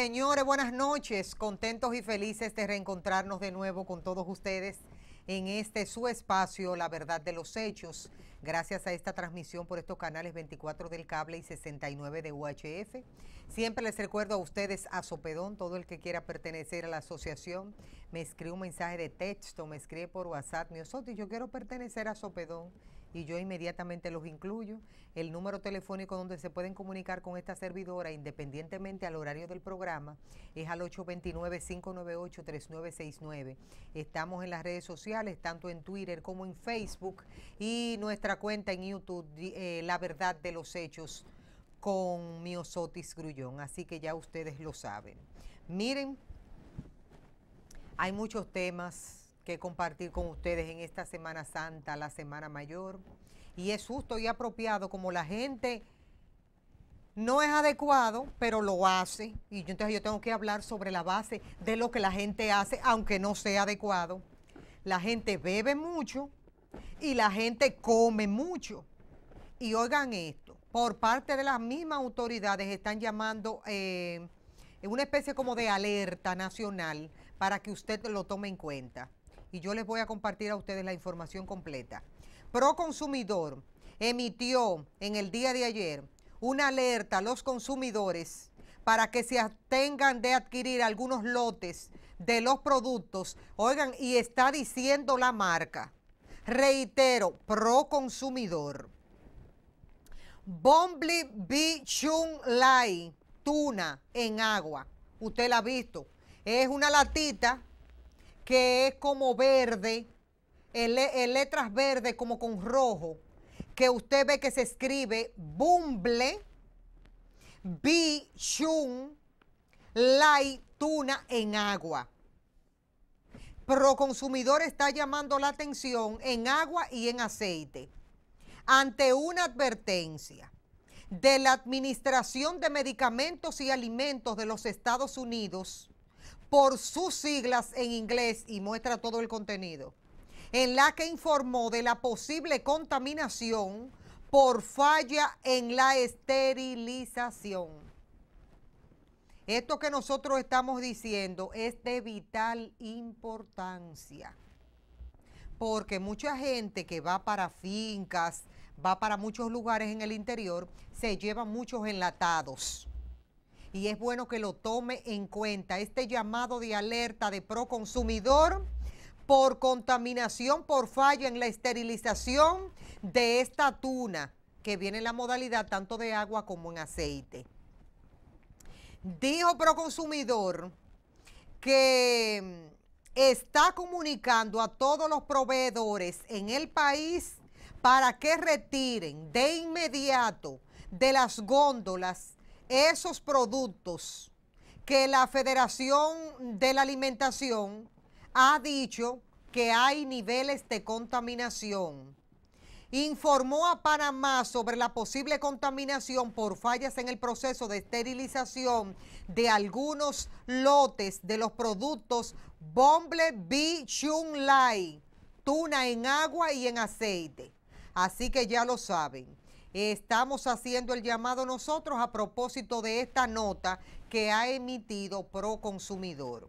Señores, buenas noches. Contentos y felices de reencontrarnos de nuevo con todos ustedes en este su espacio, La Verdad de los Hechos. Gracias a esta transmisión por estos canales 24 del cable y 69 de UHF. Siempre les recuerdo a ustedes, a Sopedón, todo el que quiera pertenecer a la asociación, me escribe un mensaje de texto, me escribe por WhatsApp, mi y yo quiero pertenecer a Sopedón y yo inmediatamente los incluyo. El número telefónico donde se pueden comunicar con esta servidora, independientemente al horario del programa, es al 829-598-3969. Estamos en las redes sociales, tanto en Twitter como en Facebook, y nuestra cuenta en YouTube, eh, La Verdad de los Hechos con Miosotis Grullón, así que ya ustedes lo saben. Miren, hay muchos temas compartir con ustedes en esta Semana Santa, la Semana Mayor. Y es justo y apropiado como la gente no es adecuado, pero lo hace. Y yo, entonces yo tengo que hablar sobre la base de lo que la gente hace, aunque no sea adecuado. La gente bebe mucho y la gente come mucho. Y oigan esto, por parte de las mismas autoridades están llamando eh, una especie como de alerta nacional para que usted lo tome en cuenta y yo les voy a compartir a ustedes la información completa. Proconsumidor emitió en el día de ayer una alerta a los consumidores para que se tengan de adquirir algunos lotes de los productos. Oigan, y está diciendo la marca, reitero, Proconsumidor. Bombli Bichun Lai, tuna en agua. Usted la ha visto. Es una latita que es como verde, en, letras verdes como con rojo, que usted ve que se escribe Bumble, Bichun, Lai, Tuna en agua. Proconsumidor está llamando la atención en agua y en aceite ante una advertencia de la Administración de Medicamentos y Alimentos de los Estados Unidos por sus siglas en inglés y muestra todo el contenido, en la que informó de la posible contaminación por falla en la esterilización. Esto que nosotros estamos diciendo es de vital importancia, porque mucha gente que va para fincas, va para muchos lugares en el interior, se lleva muchos enlatados y es bueno que lo tome en cuenta. Este llamado de alerta de Proconsumidor por contaminación por fallo en la esterilización de esta tuna, que viene en la modalidad tanto de agua como en aceite. Dijo Proconsumidor que está comunicando a todos los proveedores en el país para que retiren de inmediato de las góndolas esos productos que la Federación de la Alimentación ha dicho que hay niveles de contaminación. Informó a Panamá sobre la posible contaminación por fallas en el proceso de esterilización de algunos lotes de los productos Bomble B. Lai, tuna en agua y en aceite. Así que ya lo saben Estamos haciendo el llamado nosotros a propósito de esta nota que ha emitido Consumidor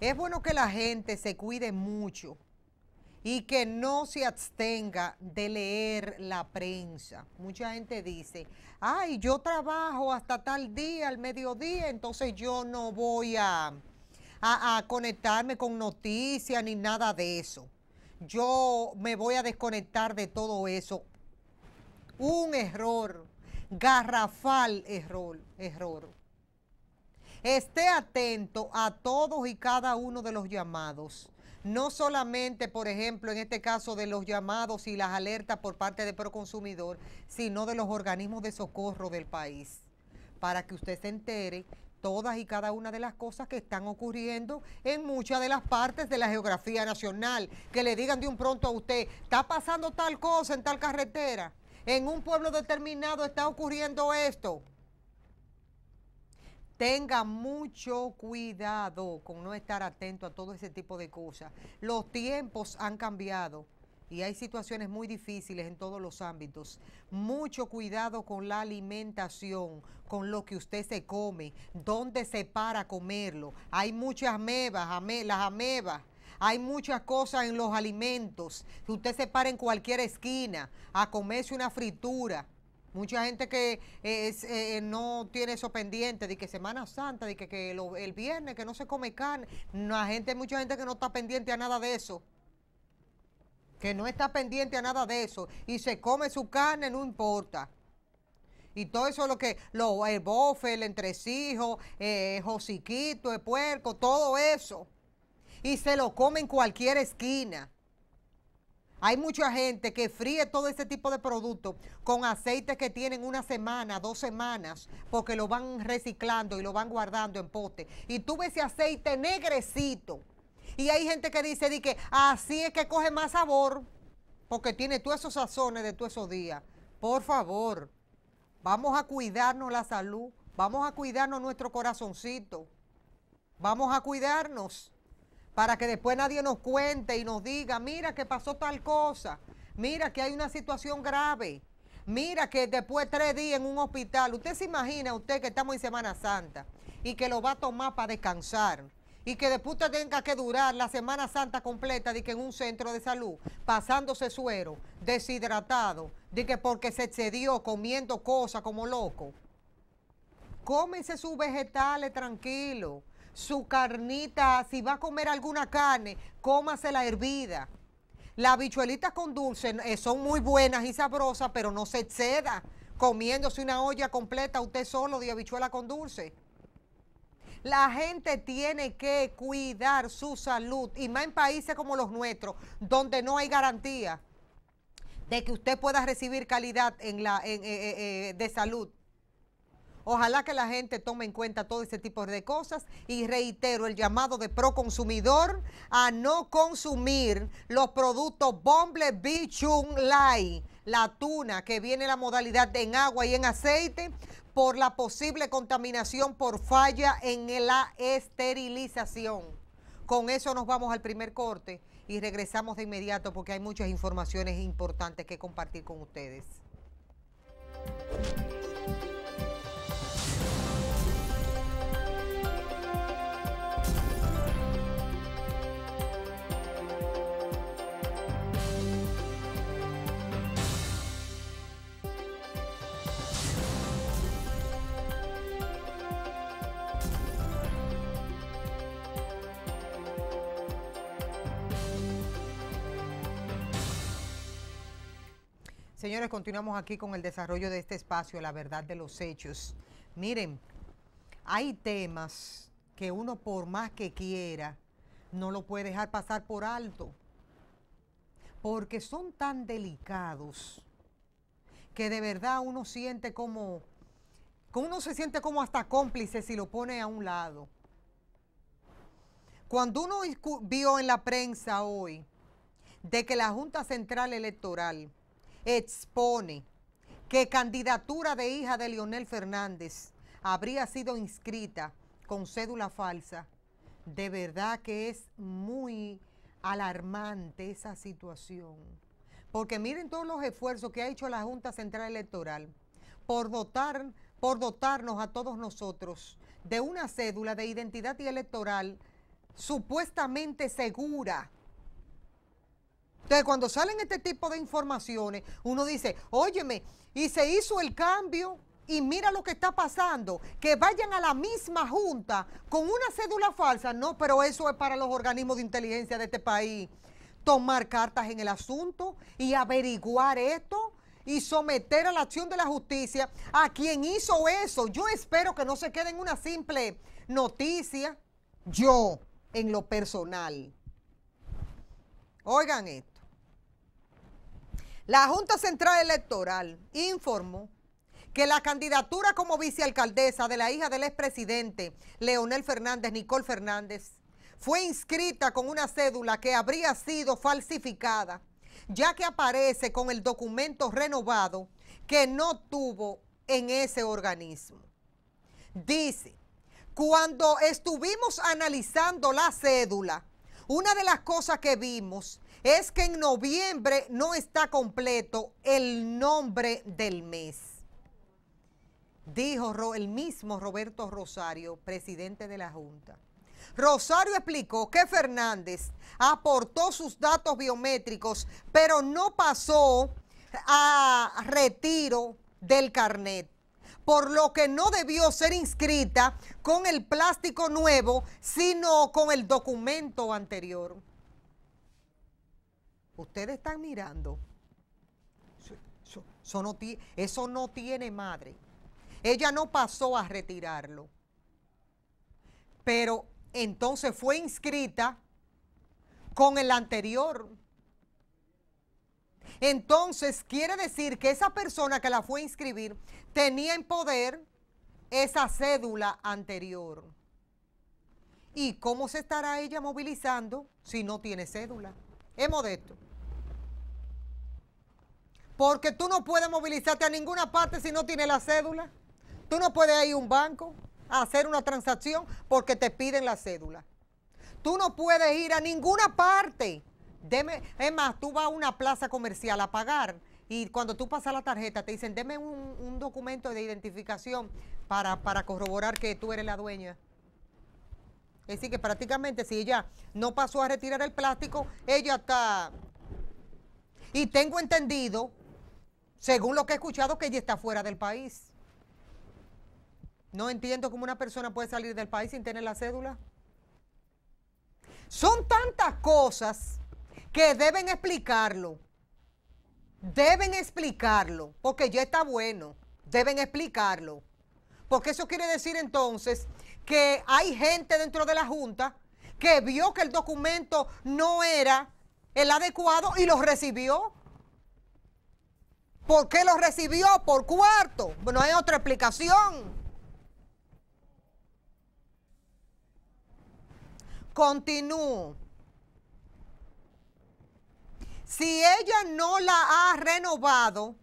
Es bueno que la gente se cuide mucho y que no se abstenga de leer la prensa. Mucha gente dice, ay, yo trabajo hasta tal día, al mediodía, entonces yo no voy a, a, a conectarme con noticias ni nada de eso. Yo me voy a desconectar de todo eso. Un error, garrafal error, error. Esté atento a todos y cada uno de los llamados. No solamente, por ejemplo, en este caso de los llamados y las alertas por parte de Proconsumidor, sino de los organismos de socorro del país, para que usted se entere todas y cada una de las cosas que están ocurriendo en muchas de las partes de la geografía nacional, que le digan de un pronto a usted, está pasando tal cosa en tal carretera en un pueblo determinado está ocurriendo esto. Tenga mucho cuidado con no estar atento a todo ese tipo de cosas. Los tiempos han cambiado y hay situaciones muy difíciles en todos los ámbitos. Mucho cuidado con la alimentación, con lo que usted se come, dónde se para comerlo. Hay muchas amebas, las amebas hay muchas cosas en los alimentos. Si usted se para en cualquier esquina a comerse una fritura, Mucha gente que eh, eh, eh, no tiene eso pendiente, de que Semana Santa, de que, el viernes, que no se come carne. hay gente, mucha gente que no está pendiente a nada de eso. Que no está pendiente a nada de eso. Y se come su carne, no importa. Y todo eso lo que, lo, el bofe, el entresijo, el josiquito, el puerco, todo eso y se lo come en cualquier esquina. Hay mucha gente que fríe todo ese tipo de productos con aceite que tienen una semana, dos semanas, porque lo van reciclando y lo van guardando en pote. Y tú ves ese aceite negrecito. Y hay gente que dice di que así es que coge más sabor, porque tiene todos esos sazones de todos esos días. Por favor, vamos a cuidarnos la salud, vamos a cuidarnos nuestro corazoncito, vamos a cuidarnos para que después nadie nos cuente y nos diga, mira que pasó tal cosa, mira que hay una situación grave, mira que después tres días en un hospital, usted se imagina, usted que estamos en Semana Santa y que lo va a tomar para descansar y que después usted tenga que durar la Semana Santa completa de que en un centro de salud, pasándose suero, deshidratado, de que porque se excedió comiendo cosas como loco. Cómese sus vegetales tranquilo su carnita, si va a comer alguna carne, cómase la hervida. Las habichuelitas con dulce eh, son muy buenas y sabrosas, pero no se exceda comiéndose una olla completa usted solo de habichuela con dulce. La gente tiene que cuidar su salud y más en países como los nuestros, donde no hay garantía de que usted pueda recibir calidad en la, eh, eh, de salud. Ojalá que la gente tome en cuenta todo este tipo de cosas y reitero el llamado de Proconsumidor a no consumir los productos Bomble Bichun Lai, la tuna que viene la modalidad en agua y en aceite por la posible contaminación por falla en la esterilización. Con eso nos vamos al primer corte y regresamos de inmediato porque hay muchas informaciones importantes que compartir con ustedes. Señores, continuamos aquí con el desarrollo de este espacio, la verdad de los hechos. Miren, hay temas que uno por más que quiera, no lo puede dejar pasar por alto, porque son tan delicados que de verdad uno siente como, uno se siente como hasta cómplice si lo pone a un lado. Cuando uno vio en la prensa hoy de que la Junta Central Electoral expone que candidatura de hija de Leonel Fernández habría sido inscrita con cédula falsa. De verdad que es muy alarmante esa situación. Porque miren todos los esfuerzos que ha hecho la Junta Central Electoral por por dotarnos a todos nosotros de una cédula de identidad y electoral supuestamente segura entonces, cuando salen este tipo de informaciones, uno dice, óyeme, y se hizo el cambio y mira lo que está pasando, que vayan a la misma junta con una cédula falsa, no, pero eso es para los organismos de inteligencia de este país, tomar cartas en el asunto y averiguar esto y someter a la acción de la justicia a quien hizo eso. Yo espero que no se quede en una simple noticia, yo en lo personal. Oigan esto. La Junta Central Electoral informó que la candidatura como vicealcaldesa de la hija del expresidente Leonel Fernández, Nicole Fernández, fue inscrita con una cédula que habría sido falsificada, ya que aparece con el documento renovado que no tuvo en ese organismo. Dice, cuando estuvimos analizando la cédula, una de las cosas que vimos es que en noviembre no está completo el nombre del mes. Dijo el mismo Roberto Rosario, presidente de la Junta. Rosario explicó que Fernández aportó sus datos biométricos, pero no pasó a retiro del carnet, por lo que no debió ser inscrita con el plástico nuevo, sino con el documento anterior ustedes están mirando. Eso, no no tiene madre. Ella no pasó a retirarlo. Pero entonces fue inscrita con el anterior. Entonces quiere decir que esa persona que la fue a inscribir tenía en poder esa cédula anterior. ¿Y cómo se estará ella movilizando si no tiene cédula? Es modesto. Porque tú no puedes movilizarte a ninguna parte si no tienes la cédula. Tú no puedes ir a un banco a hacer una transacción porque te piden la cédula. Tú no puedes ir a ninguna parte. es más, tú vas a una plaza comercial a pagar y cuando tú pasas la tarjeta te dicen, deme un, documento de identificación para, para corroborar que tú eres la dueña. Es decir, que prácticamente si ella no pasó a retirar el plástico, ella está... Y tengo entendido según lo que he escuchado, que ella está fuera del país. No entiendo cómo una persona puede salir del país sin tener la cédula. Son tantas cosas que deben explicarlo. Deben explicarlo, porque ya está bueno. Deben explicarlo. Porque eso quiere decir entonces que hay gente dentro de la Junta que vio que el documento no era el adecuado y lo recibió. ¿Por qué lo recibió por cuarto? No hay otra explicación. Continúo. Si ella no la ha renovado,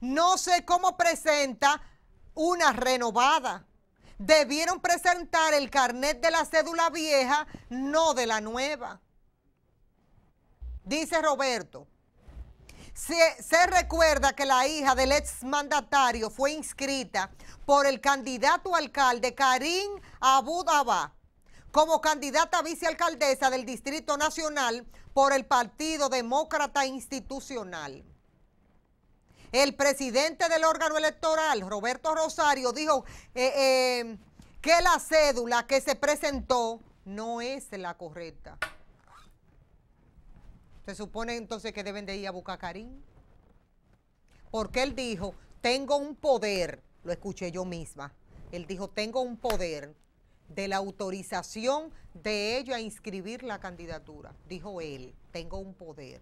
no sé cómo presenta una renovada. Debieron presentar el carnet de la cédula vieja, no de la nueva. Dice Roberto. Se, recuerda que la hija del exmandatario fue inscrita por el candidato alcalde Karim Abudaba como candidata vicealcaldesa del Distrito Nacional por el Partido Demócrata Institucional. El presidente del órgano electoral, Roberto Rosario, dijo eh, eh, que la cédula que se presentó no es la correcta. Se supone entonces que deben de ir a buscar Porque él dijo, tengo un poder, lo escuché yo misma, él dijo, tengo un poder de la autorización de ellos a inscribir la candidatura. Dijo él, tengo un poder.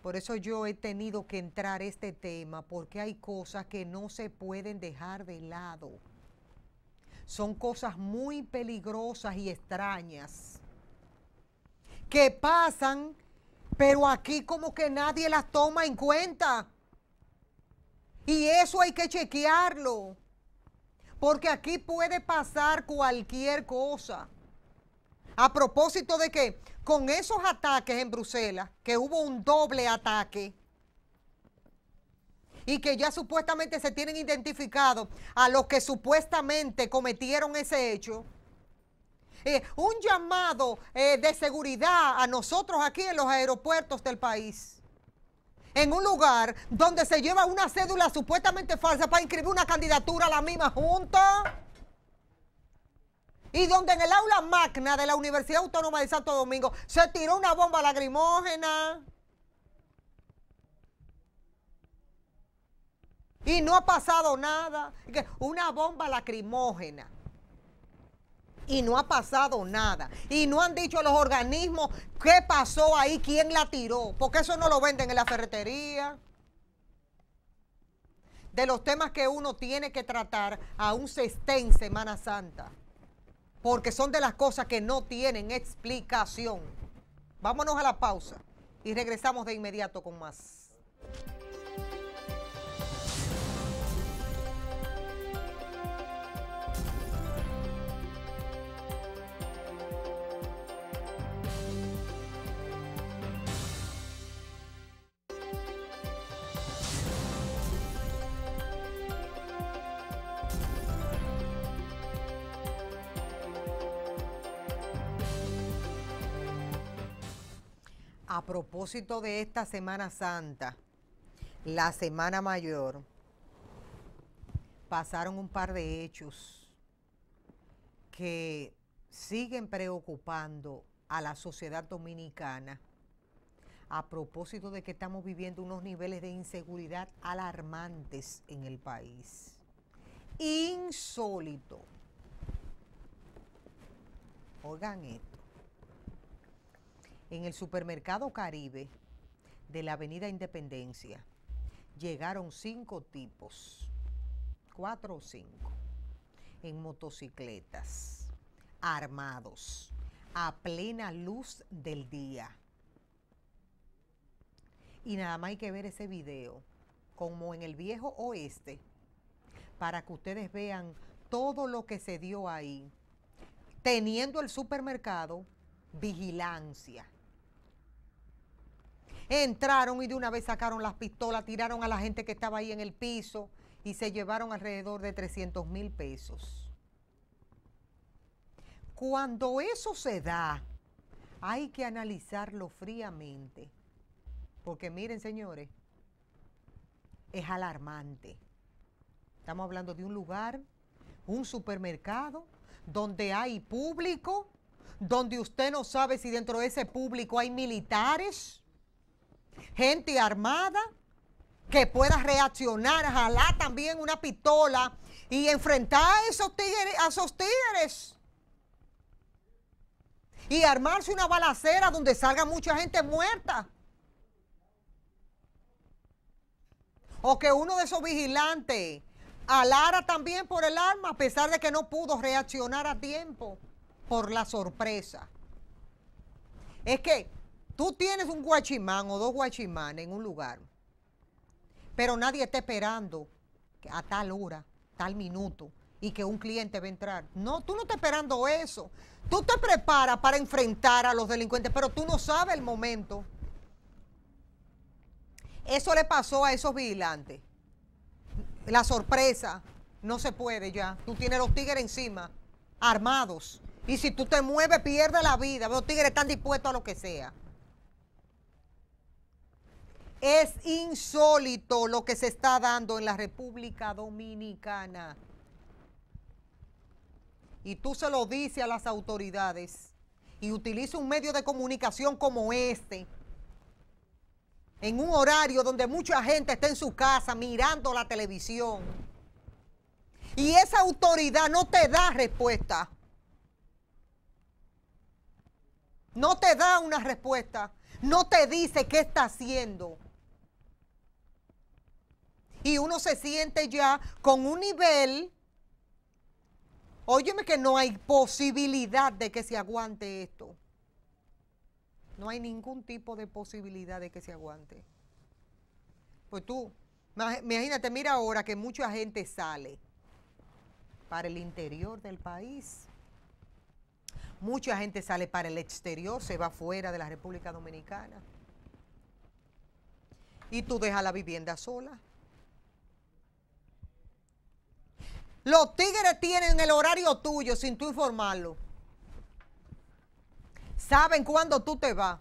Por eso yo he tenido que entrar este tema, porque hay cosas que no se pueden dejar de lado son cosas muy peligrosas y extrañas que pasan, pero aquí como que nadie las toma en cuenta. Y eso hay que chequearlo, porque aquí puede pasar cualquier cosa. A propósito de que con esos ataques en Bruselas, que hubo un doble ataque, y que ya supuestamente se tienen identificado a los que supuestamente cometieron ese hecho. Eh, un llamado eh, de seguridad a nosotros aquí en los aeropuertos del país. En un lugar donde se lleva una cédula supuestamente falsa para inscribir una candidatura a la misma junta. Y donde en el aula magna de la Universidad Autónoma de Santo Domingo se tiró una bomba lacrimógena. Y no ha pasado nada. Una bomba lacrimógena. Y no ha pasado nada. Y no han dicho los organismos qué pasó ahí, quién la tiró. Porque eso no lo venden en la ferretería. De los temas que uno tiene que tratar, aún se esté en Semana Santa. Porque son de las cosas que no tienen explicación. Vámonos a la pausa y regresamos de inmediato con más. A propósito de esta Semana Santa, la Semana Mayor, pasaron un par de hechos que siguen preocupando a la sociedad dominicana a propósito de que estamos viviendo unos niveles de inseguridad alarmantes en el país. Insólito. Oigan esto en el supermercado Caribe de la Avenida Independencia llegaron cinco tipos, cuatro o cinco, en motocicletas, armados, a plena luz del día. Y nada más hay que ver ese video, como en el viejo oeste, para que ustedes vean todo lo que se dio ahí, teniendo el supermercado vigilancia. Entraron y de una vez sacaron las pistolas, tiraron a la gente que estaba ahí en el piso y se llevaron alrededor de 300 mil pesos. Cuando eso se da, hay que analizarlo fríamente. Porque miren, señores, es alarmante. Estamos hablando de un lugar, un supermercado, donde hay público, donde usted no sabe si dentro de ese público hay militares gente armada que pueda reaccionar, jalar también una pistola y enfrentar a esos tigres, esos Y armarse una balacera donde salga mucha gente muerta. O que uno de esos vigilantes alara también por el arma, a pesar de que no pudo reaccionar a tiempo por la sorpresa. Es que Tú tienes un guachimán o dos guachimanes en un lugar, pero nadie está esperando a tal hora, tal minuto, y que un cliente va a entrar. No, tú no estás esperando eso. Tú te preparas para enfrentar a los delincuentes, pero tú no sabes el momento. Eso le pasó a esos vigilantes. La sorpresa, no se puede ya. Tú tienes los tigres encima, armados. Y si tú te mueves, pierdes la vida. Los tigres están dispuestos a lo que sea. Es insólito lo que se está dando en la República Dominicana. Y tú se lo dices a las autoridades y utiliza un medio de comunicación como este, en un horario donde mucha gente está en su casa mirando la televisión. Y esa autoridad no te da respuesta. No te da una respuesta. No te dice qué está haciendo y uno se siente ya con un nivel, óyeme que no hay posibilidad de que se aguante esto. No hay ningún tipo de posibilidad de que se aguante. Pues tú, imagínate, mira ahora que mucha gente sale para el interior del país. Mucha gente sale para el exterior, se va fuera de la República Dominicana. Y tú dejas la vivienda sola. Los tigres tienen el horario tuyo sin tú informarlo. Saben cuándo tú te vas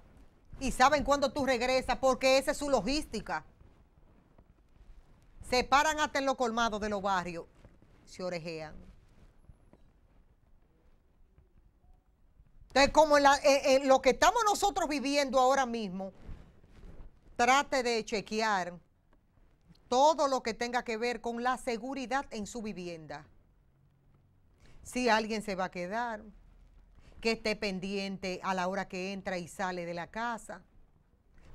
y saben cuándo tú regresas porque esa es su logística. Se paran hasta en los colmados de los barrios, se orejean. Entonces, como eh, eh, lo que estamos nosotros viviendo ahora mismo, trate de chequear todo lo que tenga que ver con la seguridad en su vivienda. Si alguien se va a quedar, que esté pendiente a la hora que entra y sale de la casa,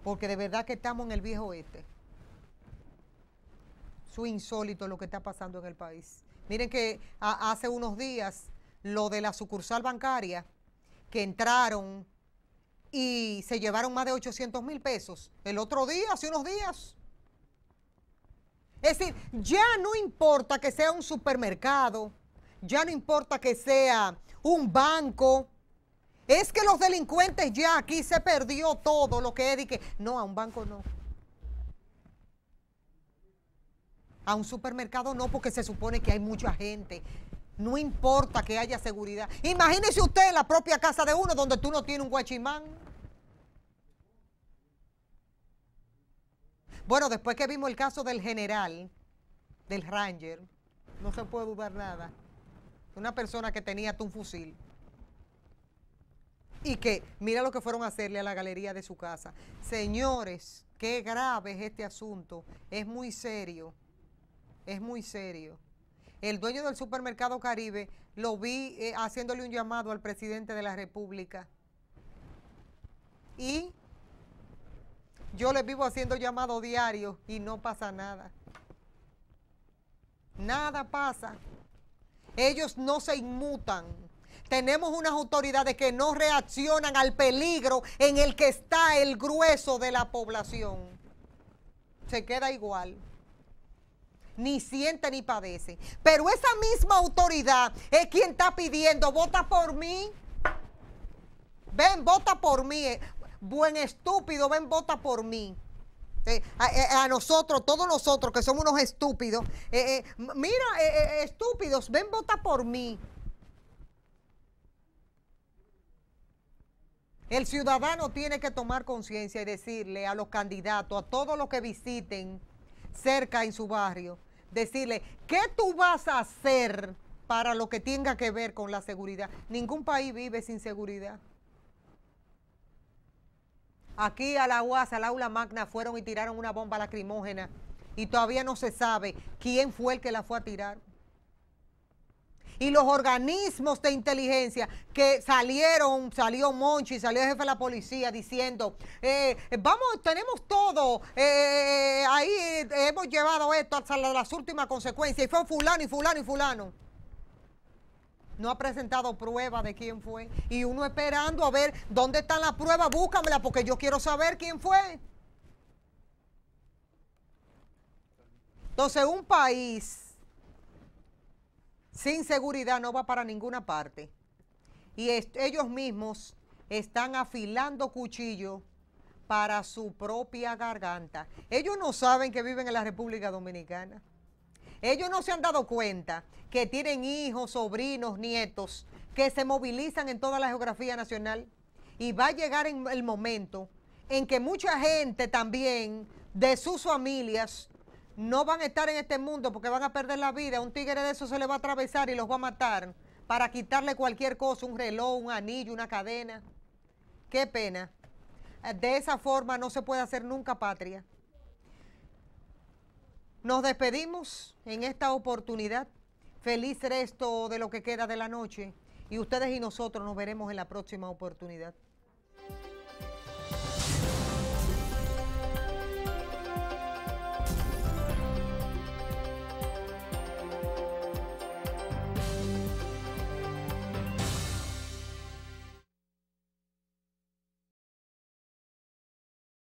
porque de verdad que estamos en el viejo este. Su insólito lo que está pasando en el país. Miren que hace unos días lo de la sucursal bancaria, que entraron y se llevaron más de 800 mil pesos. El otro día, hace unos días, es decir, ya no importa que sea un supermercado, ya no importa que sea un banco. Es que los delincuentes ya aquí se perdió todo lo que es que no, a un banco no. A un supermercado no, porque se supone que hay mucha gente. No importa que haya seguridad. Imagínese usted en la propia casa de uno donde tú no tienes un guachimán. Bueno, después que vimos el caso del general, del Ranger, no se puede dudar nada. Una persona que tenía un fusil. Y que mira lo que fueron a hacerle a la galería de su casa. Señores, qué grave es este asunto. Es muy serio. Es muy serio. El dueño del supermercado Caribe lo vi eh, haciéndole un llamado al presidente de la República. Y yo les vivo haciendo llamado diario y no pasa nada. Nada pasa. Ellos no se inmutan. Tenemos unas autoridades que no reaccionan al peligro en el que está el grueso de la población. Se queda igual. Ni siente ni padece. Pero esa misma autoridad es quien está pidiendo, vota por mí. Ven, vota por mí buen estúpido, ven, vota por mí. Eh, eh, a, nosotros, todos nosotros que somos unos estúpidos, eh, mira, estúpidos, ven, vota por mí. El ciudadano tiene que tomar conciencia y decirle a los candidatos, a todos los que visiten cerca en su barrio, decirle, ¿qué tú vas a hacer para lo que tenga que ver con la seguridad? Ningún país vive sin seguridad. Aquí a la UAS, al aula magna, fueron y tiraron una bomba lacrimógena y todavía no se sabe quién fue el que la fue a tirar. Y los organismos de inteligencia que salieron, salió Monchi, salió el jefe de la policía diciendo, eh, eh, vamos, tenemos todo, eh, ahí hemos llevado esto hasta las últimas consecuencias, y fue fulano y fulano y fulano no ha presentado prueba de quién fue. Y uno esperando a ver dónde está la prueba, búscamela porque yo quiero saber quién fue. Entonces, un país sin seguridad no va para ninguna parte. Y ellos mismos están afilando cuchillo para su propia garganta. Ellos no saben que viven en la República Dominicana. Ellos no se han dado cuenta que tienen hijos, sobrinos, nietos, que se movilizan en toda la geografía nacional. Y va a llegar el momento en que mucha gente también de sus familias no van a estar en este mundo porque van a perder la vida. Un tigre de eso se le va a atravesar y los va a matar para quitarle cualquier cosa, un reloj, un anillo, una cadena. Qué pena. De esa forma no se puede hacer nunca patria. Nos despedimos en esta oportunidad. Feliz resto de lo que queda de la noche. Y ustedes y nosotros nos veremos en la próxima oportunidad.